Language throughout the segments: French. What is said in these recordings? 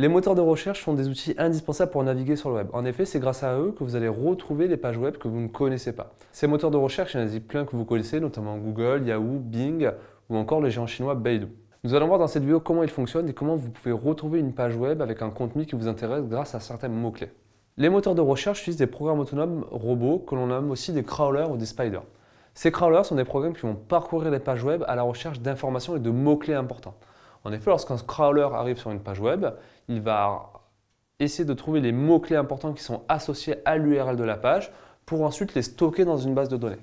Les moteurs de recherche sont des outils indispensables pour naviguer sur le web. En effet, c'est grâce à eux que vous allez retrouver les pages web que vous ne connaissez pas. Ces moteurs de recherche, il y en a plein que vous connaissez, notamment Google, Yahoo, Bing ou encore les géants chinois Baidu. Nous allons voir dans cette vidéo comment ils fonctionnent et comment vous pouvez retrouver une page web avec un contenu qui vous intéresse grâce à certains mots-clés. Les moteurs de recherche utilisent des programmes autonomes robots que l'on nomme aussi des crawlers ou des spiders. Ces crawlers sont des programmes qui vont parcourir les pages web à la recherche d'informations et de mots-clés importants. En effet, lorsqu'un crawler arrive sur une page web, il va essayer de trouver les mots-clés importants qui sont associés à l'URL de la page pour ensuite les stocker dans une base de données.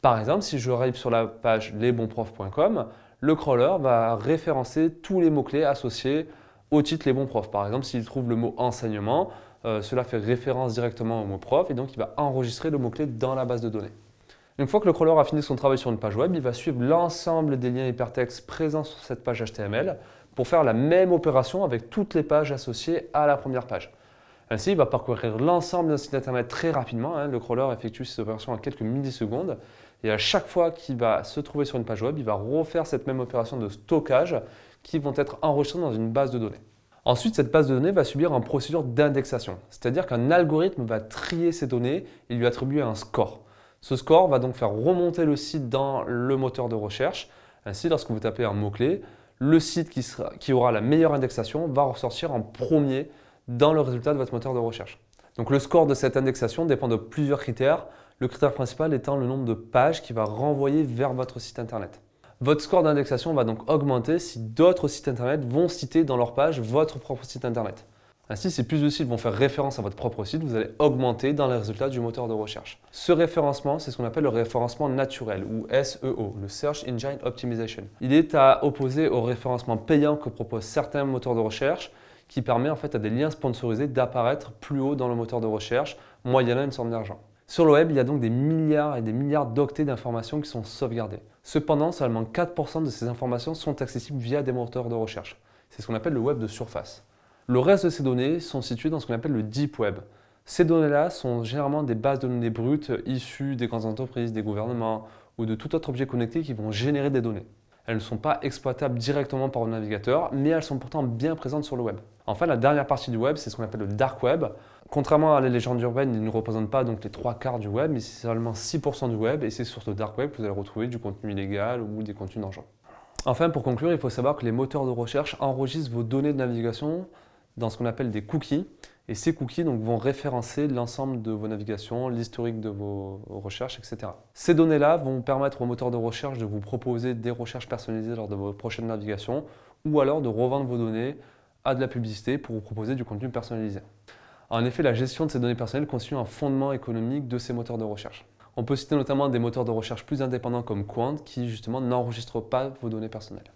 Par exemple, si je arrive sur la page lesbonprof.com le crawler va référencer tous les mots-clés associés au titre Les bons profs. Par exemple, s'il trouve le mot enseignement, euh, cela fait référence directement au mot prof et donc il va enregistrer le mot-clé dans la base de données. Une fois que le crawler a fini son travail sur une page web, il va suivre l'ensemble des liens hypertextes présents sur cette page HTML pour faire la même opération avec toutes les pages associées à la première page. Ainsi, il va parcourir l'ensemble d'un site internet très rapidement. Hein. Le crawler effectue cette opérations en quelques millisecondes. Et à chaque fois qu'il va se trouver sur une page web, il va refaire cette même opération de stockage qui vont être enregistrées dans une base de données. Ensuite, cette base de données va subir une procédure d'indexation, c'est-à-dire qu'un algorithme va trier ces données et lui attribuer un score. Ce score va donc faire remonter le site dans le moteur de recherche. Ainsi, lorsque vous tapez un mot-clé, le site qui, aura la meilleure indexation va ressortir en premier dans le résultat de votre moteur de recherche. Donc le score de cette indexation dépend de plusieurs critères, le critère principal étant le nombre de pages qui va renvoyer vers votre site internet. Votre score d'indexation va donc augmenter si d'autres sites internet vont citer dans leur page votre propre site internet. Ainsi, si plus de sites vont faire référence à votre propre site, vous allez augmenter dans les résultats du moteur de recherche. Ce référencement, c'est ce qu'on appelle le référencement naturel ou SEO, le Search Engine Optimization. Il est à opposer au référencement payant que proposent certains moteurs de recherche qui permet en fait à des liens sponsorisés d'apparaître plus haut dans le moteur de recherche, moyennant une somme d'argent. Sur le web, il y a donc des milliards et des milliards d'octets d'informations qui sont sauvegardées. Cependant, seulement 4% de ces informations sont accessibles via des moteurs de recherche. C'est ce qu'on appelle le web de surface. Le reste de ces données sont situées dans ce qu'on appelle le deep web. Ces données-là sont généralement des bases de données brutes issues des grandes entreprises, des gouvernements ou de tout autre objet connecté qui vont générer des données. Elles ne sont pas exploitables directement par le navigateur, mais elles sont pourtant bien présentes sur le web. Enfin, la dernière partie du web, c'est ce qu'on appelle le dark web. Contrairement à la légende urbaine, il ne représente pas donc les trois quarts du web, mais c'est seulement 6% du web, et c'est sur ce dark web que vous allez retrouver du contenu illégal ou des contenus d'argent. Enfin, pour conclure, il faut savoir que les moteurs de recherche enregistrent vos données de navigation dans ce qu'on appelle des cookies. Et ces cookies donc, vont référencer l'ensemble de vos navigations, l'historique de vos recherches, etc. Ces données-là vont permettre aux moteurs de recherche de vous proposer des recherches personnalisées lors de vos prochaines navigations ou alors de revendre vos données à de la publicité pour vous proposer du contenu personnalisé. En effet, la gestion de ces données personnelles constitue un fondement économique de ces moteurs de recherche. On peut citer notamment des moteurs de recherche plus indépendants comme Quant qui justement n'enregistrent pas vos données personnelles.